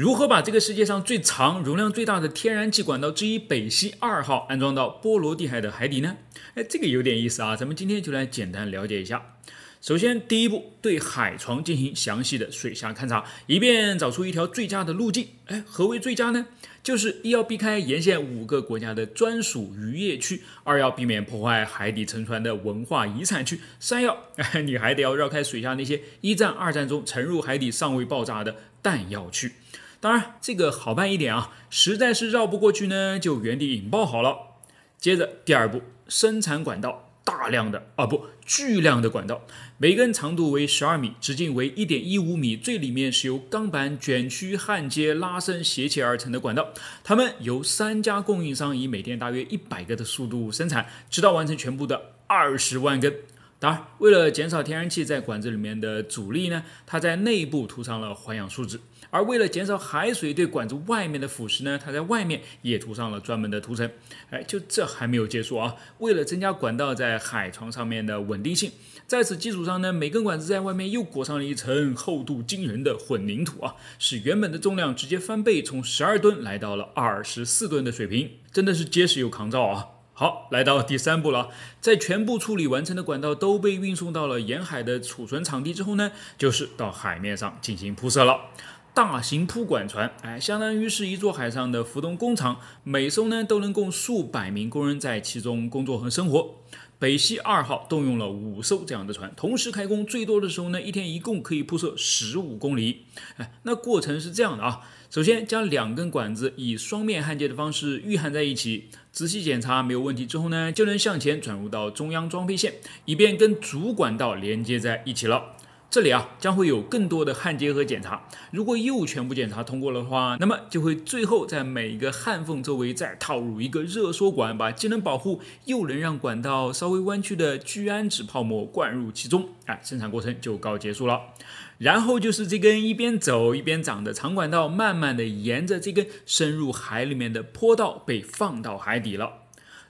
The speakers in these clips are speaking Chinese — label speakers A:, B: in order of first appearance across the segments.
A: 如何把这个世界上最长、容量最大的天然气管道之一——北溪二号安装到波罗的海的海底呢？哎，这个有点意思啊！咱们今天就来简单了解一下。首先，第一步对海床进行详细的水下勘察，以便找出一条最佳的路径。哎，何为最佳呢？就是一要避开沿线五个国家的专属渔业区，二要避免破坏海底沉船的文化遗产区，三要 你还得要绕开水下那些一战、二战中沉入海底尚未爆炸的弹药区。当然，这个好办一点啊，实在是绕不过去呢，就原地引爆好了。接着第二步，生产管道，大量的啊不，巨量的管道，每根长度为十二米，直径为一点一五米，最里面是由钢板卷曲、焊接、拉伸、斜切而成的管道。它们由三家供应商以每天大约一百个的速度生产，直到完成全部的二十万根。当然，为了减少天然气在管子里面的阻力呢，它在内部涂上了环氧树脂；而为了减少海水对管子外面的腐蚀呢，它在外面也涂上了专门的涂层。哎，就这还没有结束啊！为了增加管道在海床上面的稳定性，在此基础上呢，每根管子在外面又裹上了一层厚度惊人的混凝土啊，使原本的重量直接翻倍，从十二吨来到了二十四吨的水平，真的是结实又抗造啊！好，来到第三步了，在全部处理完成的管道都被运送到了沿海的储存场地之后呢，就是到海面上进行铺设了。大型铺管船，哎，相当于是一座海上的浮动工厂，每艘呢都能供数百名工人在其中工作和生活。北溪二号动用了五艘这样的船，同时开工，最多的时候呢，一天一共可以铺设十五公里。哎，那过程是这样的啊，首先将两根管子以双面焊接的方式预焊在一起，仔细检查没有问题之后呢，就能向前转入到中央装配线，以便跟主管道连接在一起了。这里啊，将会有更多的焊接和检查。如果又全部检查通过的话，那么就会最后在每一个焊缝周围再套入一个热缩管，把既能保护又能让管道稍微弯曲的聚氨酯泡沫灌入其中。哎，生产过程就告结束了。然后就是这根一边走一边长的长管道，慢慢的沿着这根深入海里面的坡道被放到海底了。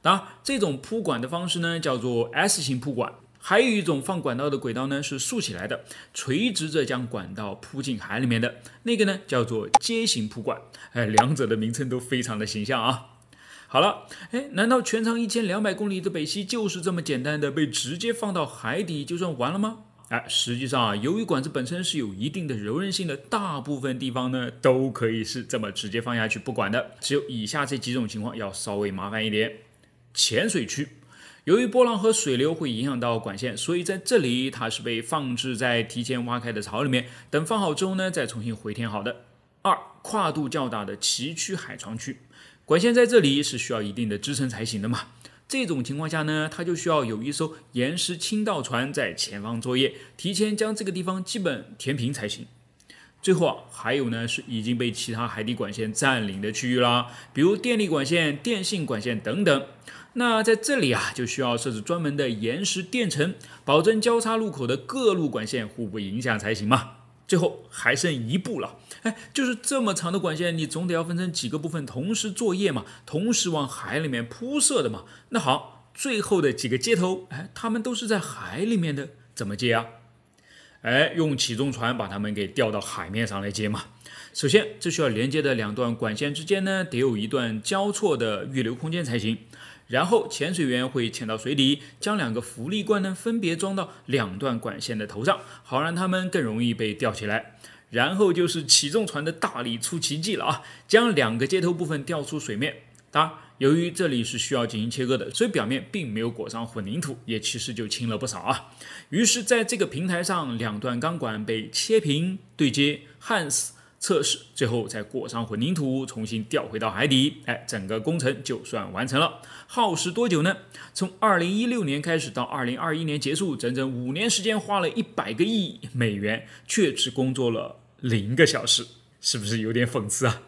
A: 当然，这种铺管的方式呢，叫做 S 型铺管。还有一种放管道的轨道呢，是竖起来的，垂直着将管道铺进海里面的，那个呢叫做阶形铺管。哎，两者的名称都非常的形象啊。好了，哎，难道全长一千两百公里的北溪就是这么简单的被直接放到海底就算完了吗？哎，实际上啊，由于管子本身是有一定的柔韧性的，大部分地方呢都可以是这么直接放下去不管的，只有以下这几种情况要稍微麻烦一点：浅水区。由于波浪和水流会影响到管线，所以在这里它是被放置在提前挖开的槽里面，等放好之后呢，再重新回填好的。二，跨度较大的崎岖海床区，管线在这里是需要一定的支撑才行的嘛。这种情况下呢，它就需要有一艘岩石清道船在前方作业，提前将这个地方基本填平才行。最后啊，还有呢，是已经被其他海底管线占领的区域啦，比如电力管线、电信管线等等。那在这里啊，就需要设置专门的延时电层，保证交叉路口的各路管线互不影响才行嘛。最后还剩一步了，哎，就是这么长的管线，你总得要分成几个部分同时作业嘛，同时往海里面铺设的嘛。那好，最后的几个接头，哎，他们都是在海里面的，怎么接啊？哎，用起重船把它们给吊到海面上来接嘛。首先，这需要连接的两段管线之间呢，得有一段交错的预留空间才行。然后，潜水员会潜到水底，将两个浮力罐呢分别装到两段管线的头上，好让它们更容易被吊起来。然后就是起重船的大力出奇迹了啊，将两个接头部分吊出水面。哒。由于这里是需要进行切割的，所以表面并没有裹上混凝土，也其实就轻了不少啊。于是，在这个平台上，两段钢管被切平、对接、焊死、测试，最后再裹上混凝土，重新吊回到海底。哎，整个工程就算完成了。耗时多久呢？从二零一六年开始到二零二一年结束，整整五年时间，花了一百个亿美元，却只工作了零个小时，是不是有点讽刺啊？